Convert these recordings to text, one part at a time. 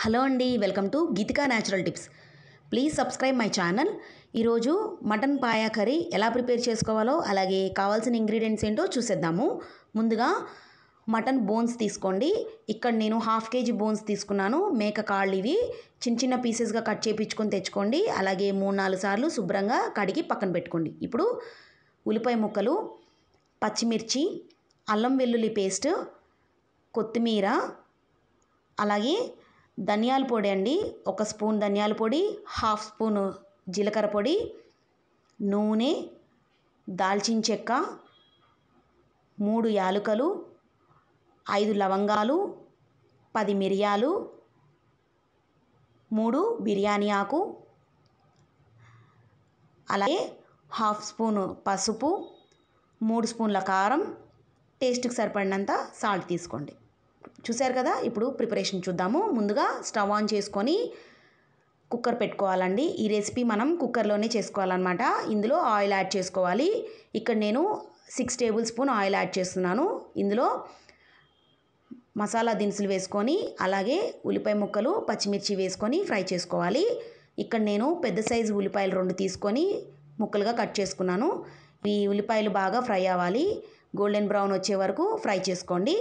hello అండి welcome to Geethika natural tips please subscribe my channel ఈరోజు mutton paya curry ఎలా prepare చేసుకోవాలో అలాగే కావాల్సిన ఇంగ్రీడియంట్స్ ఏంటో చూసేద్దాము ముందుగా మటన్ బోన్స్ తీసుకోండి ఇక్కడ నేను హాఫ్ కేజీ బోన్స్ తీసుకున్నాను మేక కాళ్ళు ఇవి చిన్న చిన్న పీసెస్గా కట్ చేయించుకొని తెచ్చుకోండి అలాగే మూడు నాలుగు సార్లు శుభ్రంగా కడిగి పక్కన పెట్టుకోండి ఇప్పుడు ఉల్లిపాయ ముక్కలు పచ్చిమిర్చి అల్లం వెల్లుల్లి పేస్ట్ కొత్తిమీర అలాగే ధనియాల పొడి అండి ఒక స్పూన్ ధనియాల పొడి హాఫ్ స్పూను జీలకర్ర పొడి నూనె దాల్చిన చెక్క మూడు యాలకులు ఐదు లవంగాలు పది మిరియాలు మూడు బిర్యానీ ఆకు అలాగే హాఫ్ స్పూను పసుపు మూడు స్పూన్ల కారం టేస్ట్కి సరిపడినంత సాల్ట్ తీసుకోండి చూశారు కదా ఇప్పుడు ప్రిపరేషన్ చూద్దాము ముందుగా స్టవ్ ఆన్ చేసుకొని కుక్కర్ పెట్టుకోవాలండి ఈ రెసిపీ మనం కుక్కర్లోనే చేసుకోవాలన్నమాట ఇందులో ఆయిల్ యాడ్ చేసుకోవాలి ఇక్కడ నేను six tablespoon oil add చేస్తున్నాను ఇందులో మసాలా దినుసులు వేసుకొని అలాగే ఉల్లిపాయ ముక్కలు పచ్చిమిర్చి వేసుకొని ఫ్రై చేసుకోవాలి ఇక్కడ నేను పెద్ద సైజు ఉల్లిపాయలు రెండు తీసుకొని ముక్కలుగా కట్ చేసుకున్నాను ఈ ఉల్లిపాయలు బాగా ఫ్రై అవ్వాలి గోల్డెన్ బ్రౌన్ వచ్చే వరకు ఫ్రై చేసుకోండి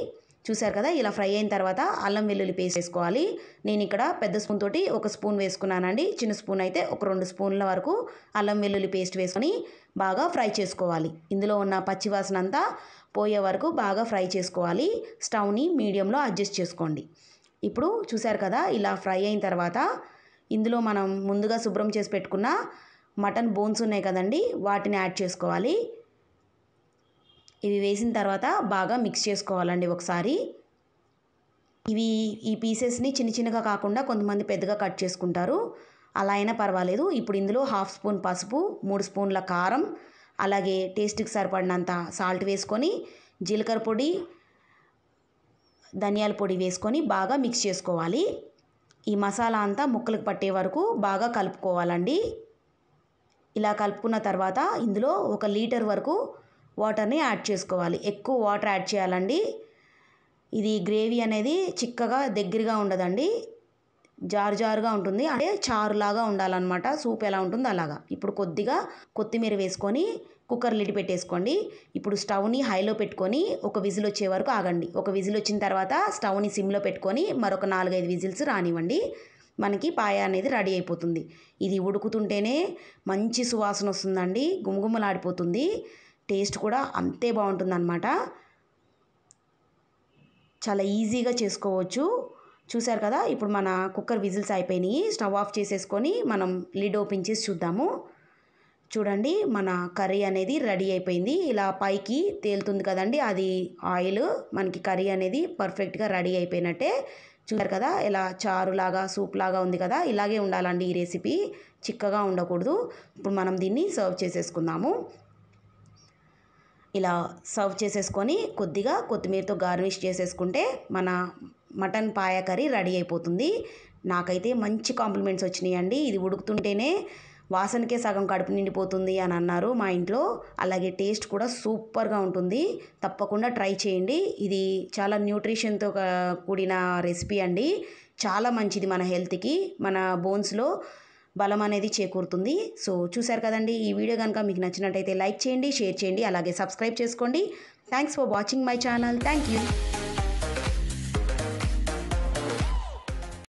చూసారు కదా ఇలా ఫ్రై అయిన తర్వాత అల్లం వెల్లుల్లి పేస్ట్ వేసుకోవాలి నేను ఇక్కడ పెద్ద స్పూన్ తోటి ఒక స్పూన్ వేసుకున్నానండి చిన్న స్పూన్ అయితే ఒక రెండు స్పూన్ల వరకు అల్లం వెల్లుల్లి పేస్ట్ వేసుకొని బాగా ఫ్రై చేసుకోవాలి ఇందులో ఉన్న పచ్చివాసన అంతా పోయే వరకు బాగా ఫ్రై చేసుకోవాలి స్టవ్ని మీడియంలో అడ్జస్ట్ చేసుకోండి ఇప్పుడు చూసారు కదా ఇలా ఫ్రై అయిన తర్వాత ఇందులో మనం ముందుగా శుభ్రం చేసి పెట్టుకున్న మటన్ బోన్స్ ఉన్నాయి కదండి వాటిని యాడ్ చేసుకోవాలి ఇవి వేసిన తర్వాత బాగా మిక్స్ చేసుకోవాలండి ఒకసారి ఇవి ఈ పీసెస్ని చిన్న చిన్నగా కాకుండా కొంతమంది పెద్దగా కట్ చేసుకుంటారు అలా అయినా పర్వాలేదు ఇప్పుడు ఇందులో హాఫ్ స్పూన్ పసుపు మూడు స్పూన్ల కారం అలాగే టేస్ట్కి సరిపడినంత సాల్ట్ వేసుకొని జీలకర్ర పొడి ధనియాల పొడి వేసుకొని బాగా మిక్స్ చేసుకోవాలి ఈ మసాలా అంతా ముక్కలకు పట్టే వరకు బాగా కలుపుకోవాలండి ఇలా కలుపుకున్న తర్వాత ఇందులో ఒక లీటర్ వరకు వాటర్ని యాడ్ చేసుకోవాలి ఎక్కువ వాటర్ యాడ్ చేయాలండి ఇది గ్రేవీ అనేది చిక్కగా దగ్గరగా ఉండదండి జారు జారుగా ఉంటుంది అంటే చారులాగా ఉండాలన్నమాట సూప్ ఎలా ఉంటుందో అలాగా ఇప్పుడు కొద్దిగా కొత్తిమీర వేసుకొని కుక్కర్ లిడ్ పెట్టేసుకోండి ఇప్పుడు స్టవ్ని హైలో పెట్టుకొని ఒక విజిల్ వచ్చే వరకు ఆగండి ఒక విజిల్ వచ్చిన తర్వాత స్టవ్ని సిమ్లో పెట్టుకొని మరొక నాలుగైదు విజిల్స్ రానివ్వండి మనకి పాయ అనేది రెడీ అయిపోతుంది ఇది ఉడుకుతుంటేనే మంచి సువాసన వస్తుందండి గుమగుమలాడిపోతుంది టేస్ట్ కూడా అంతే బాగుంటుందన్నమాట చాలా ఈజీగా చేసుకోవచ్చు చూసారు కదా ఇప్పుడు మన కుక్కర్ విజిల్స్ అయిపోయినాయి స్టవ్ ఆఫ్ చేసేసుకొని మనం లిడ్ ఓపెన్ చేసి చూద్దాము చూడండి మన కర్రీ అనేది రెడీ అయిపోయింది ఇలా పైకి తేలుతుంది కదండి అది ఆయిల్ మనకి కర్రీ అనేది పర్ఫెక్ట్గా రెడీ అయిపోయినట్టే చూసారు కదా ఇలా చారులాగా సూప్ లాగా ఉంది కదా ఇలాగే ఉండాలండి ఈ రెసిపీ చిక్కగా ఉండకూడదు ఇప్పుడు మనం దీన్ని సర్వ్ చేసేసుకుందాము ఇలా సర్వ్ చేసేసుకొని కొద్దిగా కొత్తిమీరతో గార్నిష్ చేసేసుకుంటే మన మటన్ పాయ కర్రీ రెడీ అయిపోతుంది నాకైతే మంచి కాంప్లిమెంట్స్ వచ్చినాయండి ఇది ఉడుకుతుంటేనే వాసనకే సగం కడుపు నిండిపోతుంది అని అన్నారు మా ఇంట్లో అలాగే టేస్ట్ కూడా సూపర్గా ఉంటుంది తప్పకుండా ట్రై చేయండి ఇది చాలా న్యూట్రిషన్తో కూడిన రెసిపీ అండి చాలా మంచిది మన హెల్త్కి మన బోన్స్లో బలం అనేది చేకూరుతుంది సో చూశారు కదండి ఈ వీడియో కనుక మీకు నచ్చినట్టయితే లైక్ చేయండి షేర్ చేయండి అలాగే సబ్స్క్రైబ్ చేసుకోండి thanks for watching my channel thank you